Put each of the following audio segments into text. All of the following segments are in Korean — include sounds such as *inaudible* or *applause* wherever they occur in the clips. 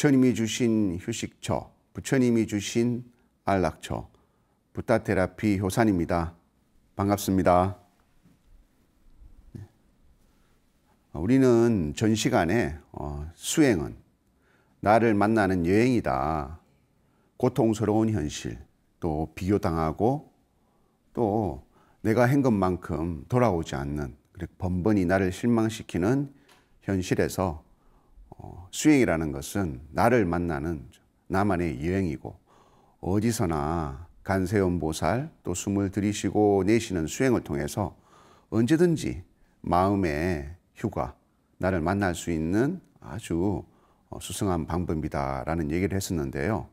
부처님이 주신 휴식처, 부처님이 주신 안락처, 부타 테라피 효산입니다. 반갑습니다. 네. 우리는 전 시간에 어, 수행은 나를 만나는 여행이다. 고통스러운 현실, 또 비교당하고 또 내가 한 것만큼 돌아오지 않는, 번번이 나를 실망시키는 현실에서 어, 수행이라는 것은 나를 만나는 나만의 여행이고 어디서나 간세원보살또 숨을 들이쉬고 내쉬는 수행을 통해서 언제든지 마음의 휴가, 나를 만날 수 있는 아주 어, 수승한 방법이다라는 얘기를 했었는데요.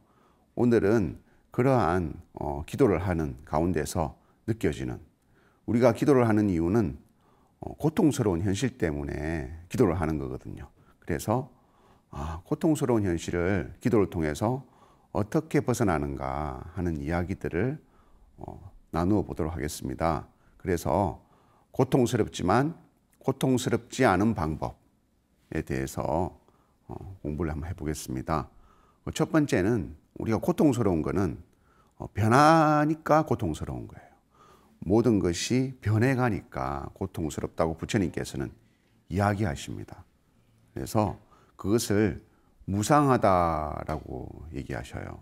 오늘은 그러한 어, 기도를 하는 가운데서 느껴지는 우리가 기도를 하는 이유는 어, 고통스러운 현실 때문에 기도를 하는 거거든요. 그래서 아, 고통스러운 현실을 기도를 통해서 어떻게 벗어나는가 하는 이야기들을 어, 나누어 보도록 하겠습니다. 그래서 고통스럽지만 고통스럽지 않은 방법에 대해서 어, 공부를 한번 해보겠습니다. 어, 첫 번째는 우리가 고통스러운 것은 어, 변하니까 고통스러운 거예요. 모든 것이 변해가니까 고통스럽다고 부처님께서는 이야기하십니다. 그래서 그것을 무상하다라고 얘기하셔요.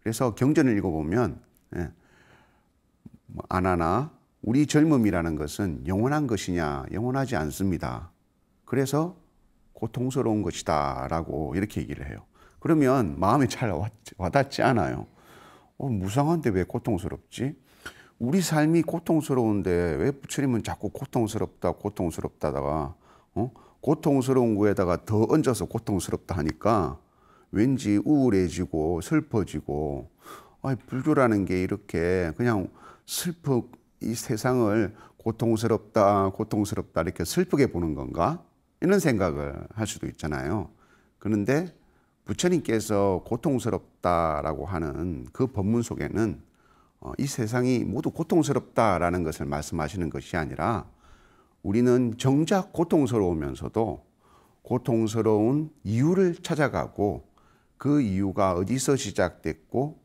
그래서 경전을 읽어보면 예, 뭐 아나나 우리 젊음이라는 것은 영원한 것이냐 영원하지 않습니다. 그래서 고통스러운 것이다 라고 이렇게 얘기를 해요. 그러면 마음에 잘 와닿지 않아요. 어, 무상한데 왜 고통스럽지? 우리 삶이 고통스러운데 왜 부처님은 자꾸 고통스럽다 고통스럽다다가 어? 고통스러운 거에다가 더 얹어서 고통스럽다 하니까 왠지 우울해지고 슬퍼지고 아, 불교라는 게 이렇게 그냥 슬퍼 이 세상을 고통스럽다 고통스럽다 이렇게 슬프게 보는 건가 이런 생각을 할 수도 있잖아요. 그런데 부처님께서 고통스럽다라고 하는 그 법문 속에는 어, 이 세상이 모두 고통스럽다라는 것을 말씀하시는 것이 아니라 우리는 정작 고통스러우면서도 고통스러운 이유를 찾아가고 그 이유가 어디서 시작됐고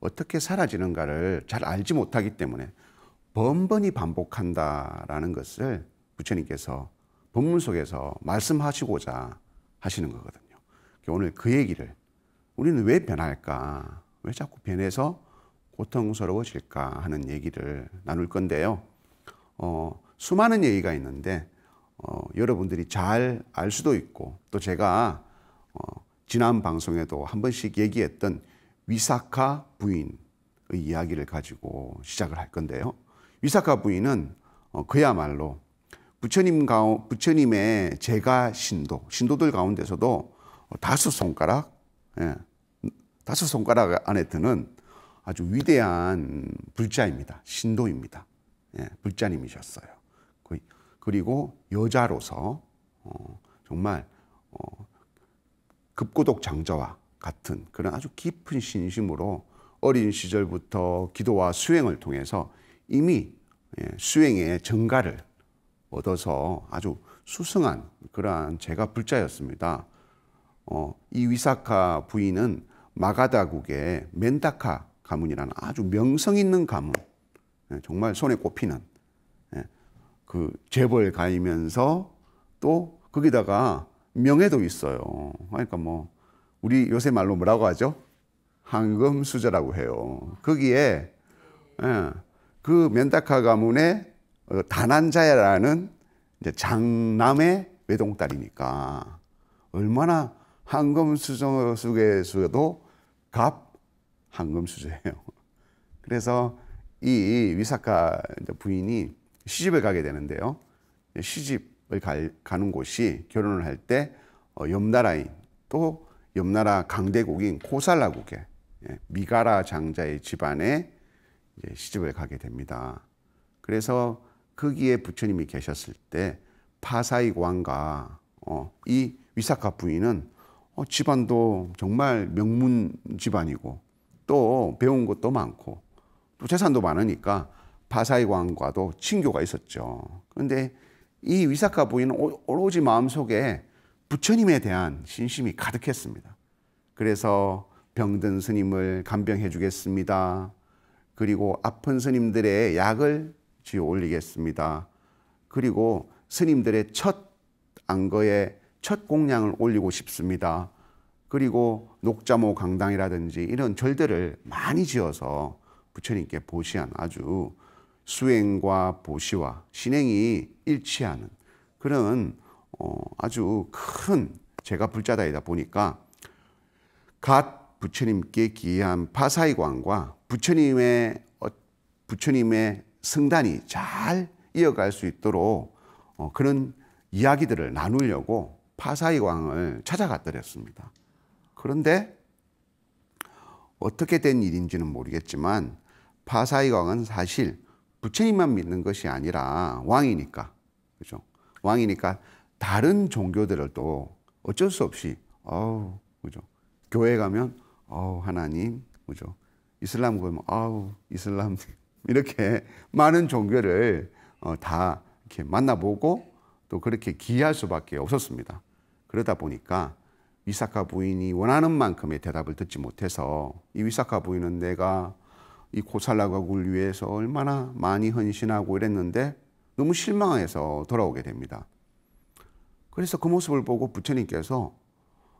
어떻게 사라지는가를 잘 알지 못하기 때문에 번번이 반복한다라는 것을 부처님께서 본문 속에서 말씀하시고자 하시는 거거든요. 그러니까 오늘 그 얘기를 우리는 왜 변할까? 왜 자꾸 변해서 고통스러워질까? 하는 얘기를 나눌 건데요. 어, 수많은 얘기가 있는데 어, 여러분들이 잘 알 수도 있고 또 제가 어, 지난 방송에도 한 번씩 얘기했던 위사카 부인의 이야기를 가지고 시작을 할 건데요. 위사카 부인은 어, 그야말로 부처님 가 부처님의 제가 신도 신도들 가운데서도 다섯 손가락 예, 다섯 손가락 안에 드는 아주 위대한 불자입니다. 신도입니다. 예, 불자님이셨어요. 그리고 여자로서 어, 정말 어, 급고독 장자와 같은 그런 아주 깊은 신심으로 어린 시절부터 기도와 수행을 통해서 이미 예, 수행의 증가를 얻어서 아주 수승한 그러한 제가 불자였습니다. 어, 이 위사카 부인은 마가다국의 멘다카 가문이라는 아주 명성 있는 가문, 예, 정말 손에 꼽히는 그 재벌 가이면서 또 거기다가 명예도 있어요. 그러니까 뭐 우리 요새 말로 뭐라고 하죠? 황금수저라고 해요. 거기에 예, 그 멘다카 가문의 다난자야라는 어, 장남의 외동딸이니까 얼마나 황금수저 속에서도 갑 황금수저예요. *laughs* 그래서 이 위사카 부인이 시집을 가게 되는데요. 시집을 갈, 가는 곳이 결혼을 할때 옆나라인 어, 또 옆나라 강대국인 코살라국의 예, 미가라 장자의 집안에 시집을 가게 됩니다. 그래서 거기에 부처님이 계셨을 때 파사이 왕과 어, 이 위사카 부인은 어, 집안도 정말 명문 집안이고 또 배운 것도 많고 또 재산도 많으니까 바사이 왕과도 친교가 있었죠. 그런데 이 위사카 부인은 오로지 마음속에 부처님에 대한 진심이 가득했습니다. 그래서 병든 스님을 간병해 주겠습니다. 그리고 아픈 스님들의 약을 지어 올리겠습니다. 그리고 스님들의 첫 안거에 첫 공양을 올리고 싶습니다. 그리고 녹자모 강당이라든지 이런 절들을 많이 지어서 부처님께 보시한 아주 수행과 보시와 신행이 일치하는 그런 어, 아주 큰 제가 불자다이다 보니까 갓 부처님께 기한 파사이관과 부처님의 어, 부처님의 성단이 잘 이어갈 수 있도록 어, 그런 이야기들을 나누려고 파사이광을 찾아갔더랬습니다. 그런데 어떻게 된 일인지는 모르겠지만 파사이광은 사실 부처님만 믿는 것이 아니라 왕이니까 그죠 왕이니까 다른 종교들을 또 어쩔 수 없이 어우 그죠 교회 가면 어우 하나님 그죠 이슬람 가면 아우 이슬람 *laughs* 이렇게 많은 종교를 어, 다 이렇게 만나보고 또 그렇게 기이할 수밖에 없었습니다. 그러다 보니까 위사카 부인이 원하는 만큼의 대답을 듣지 못해서 이 위사카 부인은 내가 이고찰라가을 위해서 얼마나 많이 헌신하고 이랬는데 너무 실망해서 돌아오게 됩니다. 그래서 그 모습을 보고 부처님께서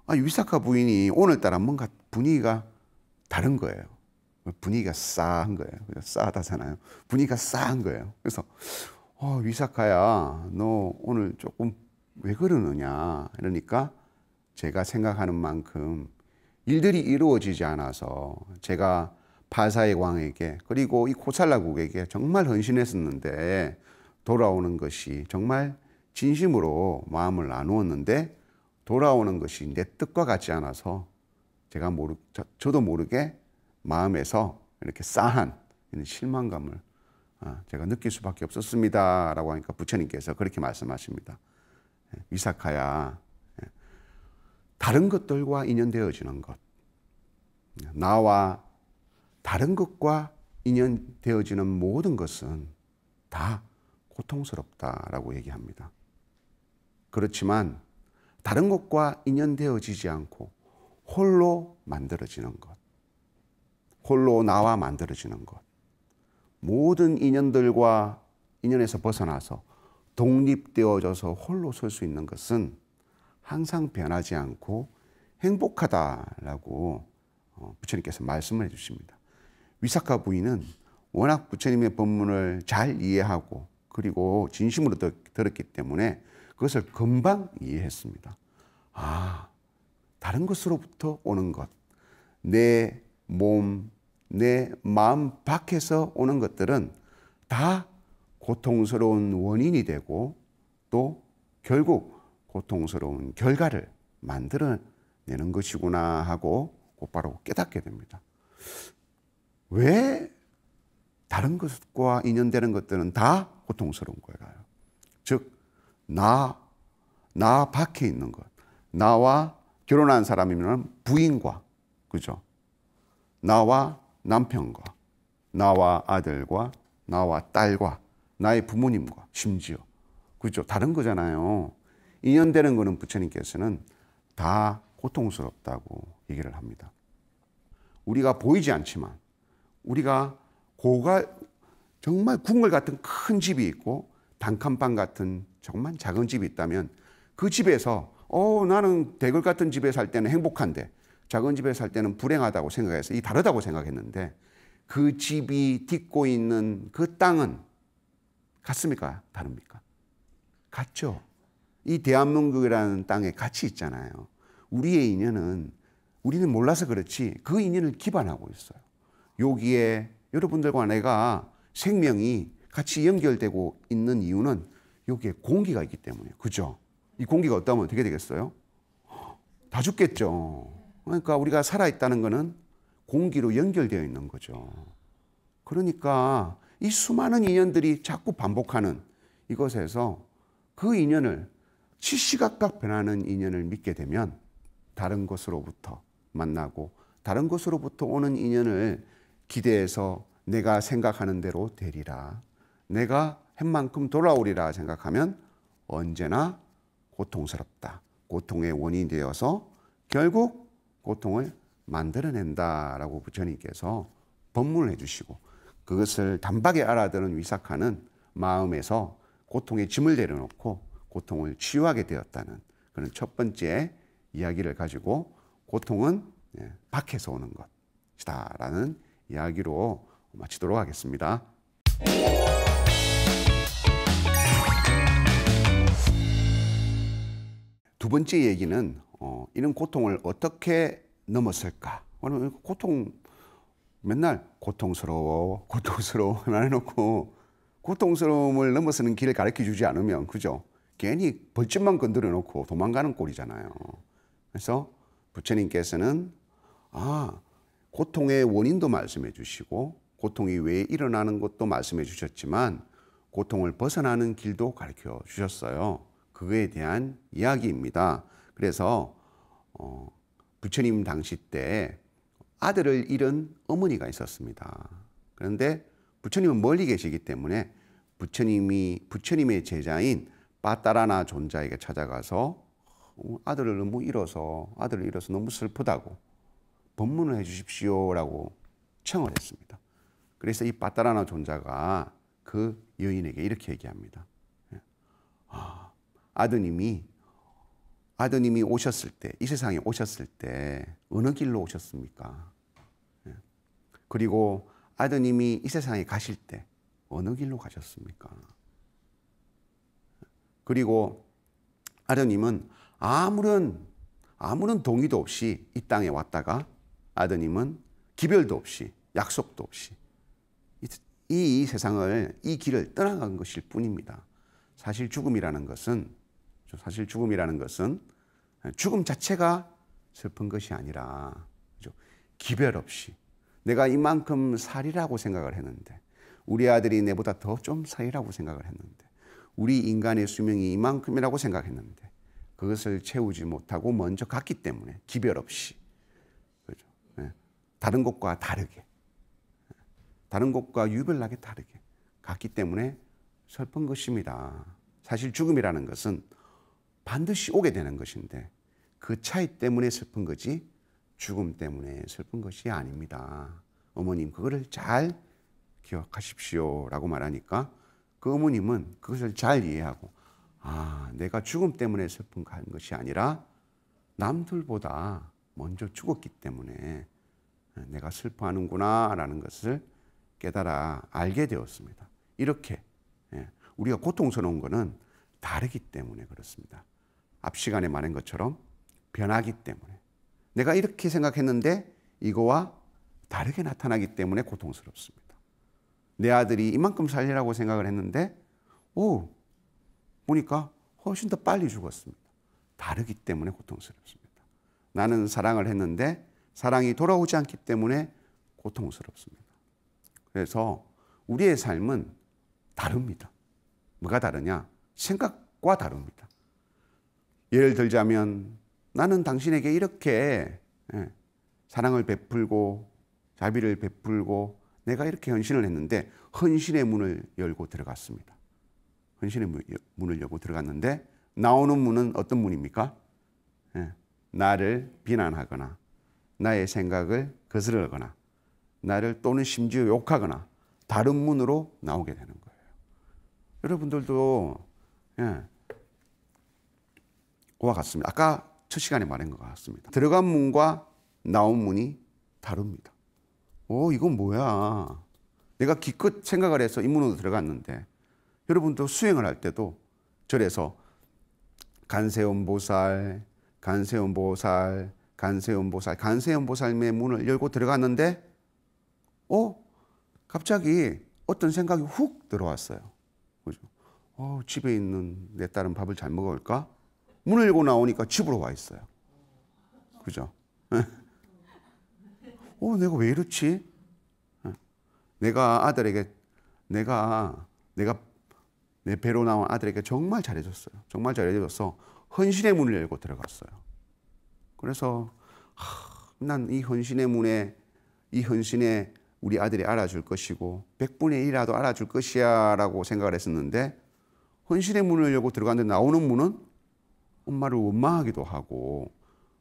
아, 위사카 부인이 오늘따라 뭔가 분위기가 다른 거예요. 분위기가 싸한 거예요. 싸다잖아요. 분위기가 싸한 거예요. 그래서 어, 위사카야, 너 오늘 조금 왜 그러느냐. 이러니까 제가 생각하는 만큼 일들이 이루어지지 않아서 제가 파사의 왕에게 그리고 이 코살라국에게 정말 헌신했었는데 돌아오는 것이 정말 진심으로 마음을 나누었는데 돌아오는 것이 내 뜻과 같지 않아서 제가 모르 저도 모르게 마음에서 이렇게 싸한 실망감을 아, 제가 느낄 수밖에 없었습니다라고 하니까 부처님께서 그렇게 말씀하십니다. 예, 이사카야 예, 다른 것들과 인연되어지는 것 나와 다른 것과 인연되어지는 모든 것은 다 고통스럽다라고 얘기합니다. 그렇지만 다른 것과 인연되어지지 않고 홀로 만들어지는 것, 홀로 나와 만들어지는 것, 모든 인연들과 인연에서 벗어나서 독립되어져서 홀로 설 수 있는 것은 항상 변하지 않고 행복하다라고 어, 부처님께서 말씀을 해주십니다. 위사카 부인은 워낙 부처님의 법문을 잘 이해하고 그리고 진심으로 들었기 때문에 그것을 금방 이해했습니다. 아, 다른 것으로부터 오는 것, 내 몸, 내 마음 밖에서 오는 것들은 다 고통스러운 원인이 되고 또 결국 고통스러운 결과를 만들어내는 것이구나 하고 곧바로 깨닫게 됩니다. 왜 다른 것과 인연되는 것들은 다 고통스러운 거예요. 즉, 나, 나 밖에 있는 것. 나와 결혼한 사람이면 부인과, 그죠? 나와 남편과, 나와 아들과, 나와 딸과, 나의 부모님과, 심지어. 그죠? 다른 거잖아요. 인연되는 거는 부처님께서는 다 고통스럽다고 얘기를 합니다. 우리가 보이지 않지만 우리가 고가 정말 궁궐 같은 큰 집이 있고 단칸방 같은 정말 작은 집이 있다면 그 집에서 어 나는 대궐 같은 집에 살 때는 행복한데 작은 집에 살 때는 불행하다고 생각해서 이 다르다고 생각했는데 그 집이 딛고 있는 그 땅은 같습니까? 다릅니까? 같죠. 이 대한민국이라는 땅에 같이 있잖아요. 우리의 인연은 우리는 몰라서 그렇지 그 인연을 기반하고 있어요. 여기에 여러분들과 내가 생명이 같이 연결되고 있는 이유는 여기에 공기가 있기 때문에 그죠? 이 공기가 없다면 어떻게 되겠어요? 다 죽겠죠. 그러니까 우리가 살아있다는 것은 공기로 연결되어 있는 거죠. 그러니까 이 수많은 인연들이 자꾸 반복하는 이것에서 그 인연을 시시각각 변하는 인연을 믿게 되면 다른 것으로부터 만나고 다른 것으로부터 오는 인연을 기대해서 내가 생각하는 대로 되리라. 내가 한 만큼 돌아오리라 생각하면 언제나 고통스럽다. 고통의 원인이 되어서 결국 고통을 만들어낸다라고 부처님께서 법문을 해주시고 그것을 단박에 알아들은 위삭하는 마음에서 고통의 짐을 내려놓고 고통을 치유하게 되었다는 그런 첫 번째 이야기를 가지고 고통은 예, 밖에서 오는 것이다라는 이야기로 마치도록 하겠습니다. 두 번째 얘기는 어, 이런 고통을 어떻게 넘었을까? 고통 맨날 고통스러워, 고통스러워 말해놓고 *laughs* 고통스러움을 넘어서는 길을 가르쳐 주지 않으면 그죠? 괜히 벌집만 건드려 놓고 도망가는 꼴이잖아요. 그래서 부처님께서는 아 고통의 원인도 말씀해 주시고 고통이 왜 일어나는 것도 말씀해 주셨지만 고통을 벗어나는 길도 가르쳐 주셨어요. 그거에 대한 이야기입니다. 그래서 어, 부처님 당시 때 아들을 잃은 어머니가 있었습니다. 그런데 부처님은 멀리 계시기 때문에 부처님이 부처님의 제자인 빠따라나 존자에게 찾아가서 어, 아들을 너무 잃어서 아들을 잃어서 너무 슬프다고 법문을 해 주십시오라고 청을 했습니다. 그래서 이 빠따라나 존자가 그 여인에게 이렇게 얘기합니다. 예. 아, 아드님이 아드님이 오셨을 때, 이 세상에 오셨을 때 어느 길로 오셨습니까? 예. 그리고 아드님이 이 세상에 가실 때 어느 길로 가셨습니까? 그리고 아드님은 아무런 아무런 동의도 없이 이 땅에 왔다가 아드님은 기별도 없이 약속도 없이 이, 이 세상을 이 길을 떠나간 것일 뿐입니다. 사실 죽음이라는 것은 사실 죽음이라는 것은 죽음 자체가 슬픈 것이 아니라 기별 없이 내가 이만큼 살이라고 생각을 했는데 우리 아들이 내보다 더 좀 살이라고 생각을 했는데 우리 인간의 수명이 이만큼이라고 생각했는데 그것을 채우지 못하고 먼저 갔기 때문에 기별 없이 다른 곳과 다르게 다른 곳과 유별나게 다르게 같기 때문에 슬픈 것입니다. 사실 죽음이라는 것은 반드시 오게 되는 것인데 그 차이 때문에 슬픈 거지 죽음 때문에 슬픈 것이 아닙니다. 어머님 그거를 잘 기억하십시오라고 말하니까 그 어머님은 그것을 잘 이해하고 아 내가 죽음 때문에 슬픈 것이 아니라 남들보다 먼저 죽었기 때문에 내가 슬퍼하는구나라는 것을 깨달아 알게 되었습니다. 이렇게 예, 우리가 고통스러운 것은 다르기 때문에 그렇습니다. 앞 시간에 말한 것처럼 변하기 때문에 내가 이렇게 생각했는데 이거와 다르게 나타나기 때문에 고통스럽습니다. 내 아들이 이만큼 살리라고 생각을 했는데 오 보니까 훨씬 더 빨리 죽었습니다. 다르기 때문에 고통스럽습니다. 나는 사랑을 했는데 사랑이 돌아오지 않기 때문에 고통스럽습니다. 그래서 우리의 삶은 다릅니다. 뭐가 다르냐? 생각과 다릅니다. 예를 들자면 나는 당신에게 이렇게 예, 사랑을 베풀고 자비를 베풀고 내가 이렇게 헌신을 했는데 헌신의 문을 열고 들어갔습니다. 헌신의 문을 열고 들어갔는데 나오는 문은 어떤 문입니까? 예, 나를 비난하거나 나의 생각을 거스르거나 나를 또는 심지어 욕하거나 다른 문으로 나오게 되는 거예요. 여러분들도 예, 와 같습니다. 아까 첫 시간에 말한 것 같습니다. 들어간 문과 나온 문이 다릅니다. 오, 이건 뭐야? 내가 기껏 생각을 해서 이 문으로 들어갔는데 여러분도 수행을 할 때도 절에서 간세음보살, 간세음보살, 간세음보살, 간세음보살의 문을 열고 들어갔는데, 어? 갑자기 어떤 생각이 훅 들어왔어요. 그죠? 어, 집에 있는 내 딸은 밥을 잘 먹을까? 문을 열고 나오니까 집으로 와 있어요. 그죠? *laughs* 어, 내가 왜 이렇지? 어? 내가 아들에게, 내가, 내가 내 배로 나온 아들에게 정말 잘해줬어요. 정말 잘해줬어. 헌신의 문을 열고 들어갔어요. 그래서 난 이 헌신의 문에 이 헌신에 우리 아들이 알아줄 것이고 100분의 1이라도 알아줄 것이야 라고 생각을 했었는데 헌신의 문을 열고 들어갔는데 나오는 문은 엄마를 원망하기도 하고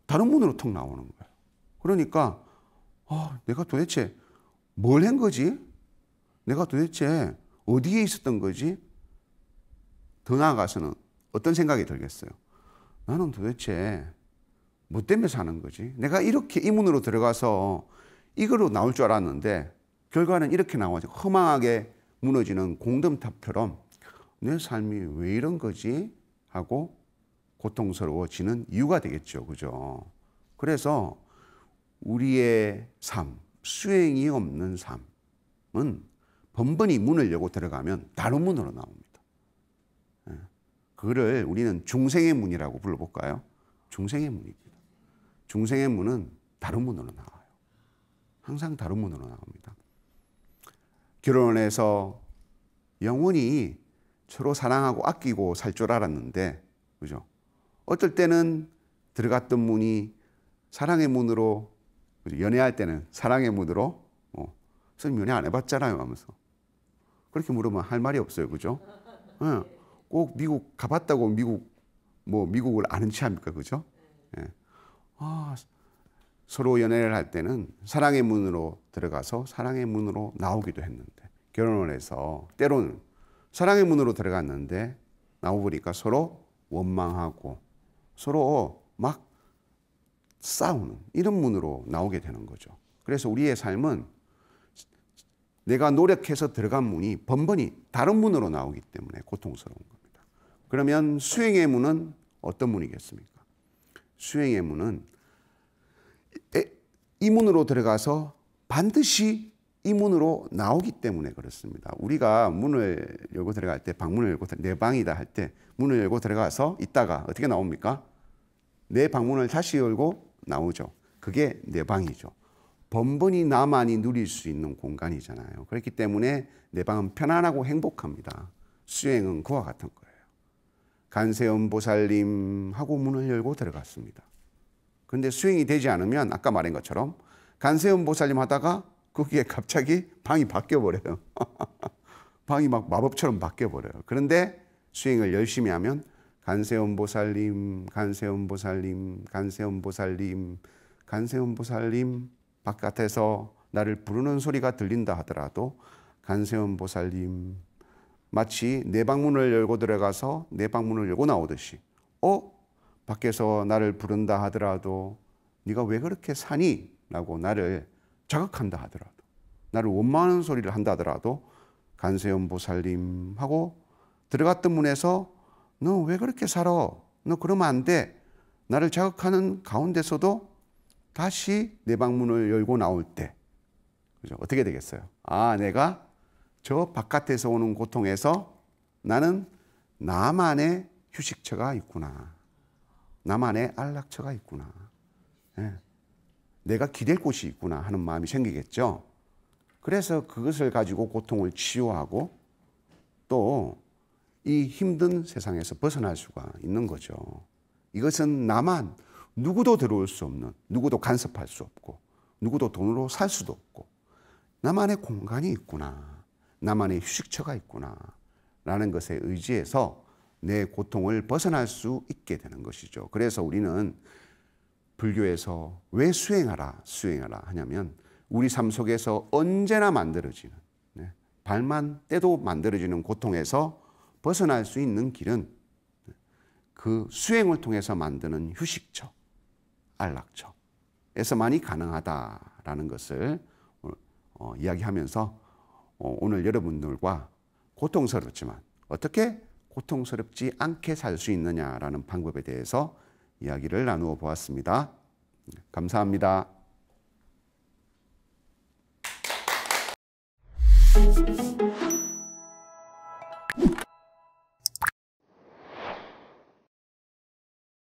다른 문으로 턱 나오는 거예요. 그러니까 아, 내가 도대체 뭘 한 거지? 내가 도대체 어디에 있었던 거지? 더 나아가서는 어떤 생각이 들겠어요? 나는 도대체 뭐 때문에 사는 거지? 내가 이렇게 이 문으로 들어가서 이걸로 나올 줄 알았는데 결과는 이렇게 나와서 허망하게 무너지는 공동탑처럼 내 삶이 왜 이런 거지? 하고 고통스러워지는 이유가 되겠죠. 그죠? 그래서 우리의 삶, 수행이 없는 삶은 번번이 문을 열고 들어가면 다른 문으로 나옵니다. 예. 그거를 우리는 중생의 문이라고 불러볼까요? 중생의 문입니 중생의 문은 다른 문으로 나와요. 항상 다른 문으로 나옵니다. 결혼해서 영원히 서로 사랑하고 아끼고 살 줄 알았는데, 그죠? 어떨 때는 들어갔던 문이 사랑의 문으로, 그죠? 연애할 때는 사랑의 문으로, 어, 선생님 연애 안 해봤잖아요 하면서. 그렇게 물으면 할 말이 없어요. 그죠? 네. 꼭 미국 가봤다고 미국, 뭐, 미국을 아는 체 합니까? 그죠? 네. 아, 서로 연애를 할 때는 사랑의 문으로 들어가서 사랑의 문으로 나오기도 했는데 결혼을 해서 때로는 사랑의 문으로 들어갔는데 나오보니까 서로 원망하고 서로 막 싸우는 이런 문으로 나오게 되는 거죠. 그래서 우리의 삶은 내가 노력해서 들어간 문이 번번이 다른 문으로 나오기 때문에 고통스러운 겁니다. 그러면 수행의 문은 어떤 문이겠습니까? 수행의 문은 이 문으로 들어가서 반드시 이 문으로 나오기 때문에 그렇습니다. 우리가 문을 열고 들어갈 때 방문을 열고 내 방이다 할 때 문을 열고 들어가서 있다가 어떻게 나옵니까? 내 방문을 다시 열고 나오죠. 그게 내 방이죠. 번번이 나만이 누릴 수 있는 공간이잖아요. 그렇기 때문에 내 방은 편안하고 행복합니다. 수행은 그와 같은 거예요. 간세음 보살님 하고 문을 열고 들어갔습니다. 근데 수행이 되지 않으면 아까 말한 것처럼 간세음 보살님 하다가 거기에 갑자기 방이 바뀌어 버려요. *laughs* 방이 막 마법처럼 바뀌어 버려요. 그런데 수행을 열심히 하면 간세음 보살님, 간세음 보살님, 간세음 보살님, 간세음 보살님 바깥에서 나를 부르는 소리가 들린다 하더라도 간세음 보살님, 마치 내 방문을 열고 들어가서 내 방문을 열고 나오듯이 어 밖에서 나를 부른다 하더라도 네가 왜 그렇게 사니? 라고 나를 자극한다 하더라도 나를 원망하는 소리를 한다 하더라도 간세음 보살님 하고 들어갔던 문에서 너 왜 그렇게 살아? 너 그러면 안 돼. 나를 자극하는 가운데서도 다시 내 방문을 열고 나올 때 그죠? 어떻게 되겠어요? 아, 내가 저 바깥에서 오는 고통에서 나는 나만의 휴식처가 있구나. 나만의 안락처가 있구나. 네. 내가 기댈 곳이 있구나 하는 마음이 생기겠죠. 그래서 그것을 가지고 고통을 치유하고 또 이 힘든 세상에서 벗어날 수가 있는 거죠. 이것은 나만 누구도 들어올 수 없는, 누구도 간섭할 수 없고, 누구도 돈으로 살 수도 없고, 나만의 공간이 있구나. 나만의 휴식처가 있구나. 라는 것에 의지해서 내 고통을 벗어날 수 있게 되는 것이죠. 그래서 우리는 불교에서 왜 수행하라, 수행하라 하냐면 우리 삶 속에서 언제나 만들어지는 네, 발만 때도 만들어지는 고통에서 벗어날 수 있는 길은 그 수행을 통해서 만드는 휴식처, 안락처에서 만이 가능하다라는 것을 어, 이야기하면서 어, 오늘 여러분들과 고통스럽지만 어떻게 고통스럽지 않게 살 수 있느냐라는 방법에 대해서 이야기를 나누어 보았습니다. 네, 감사합니다.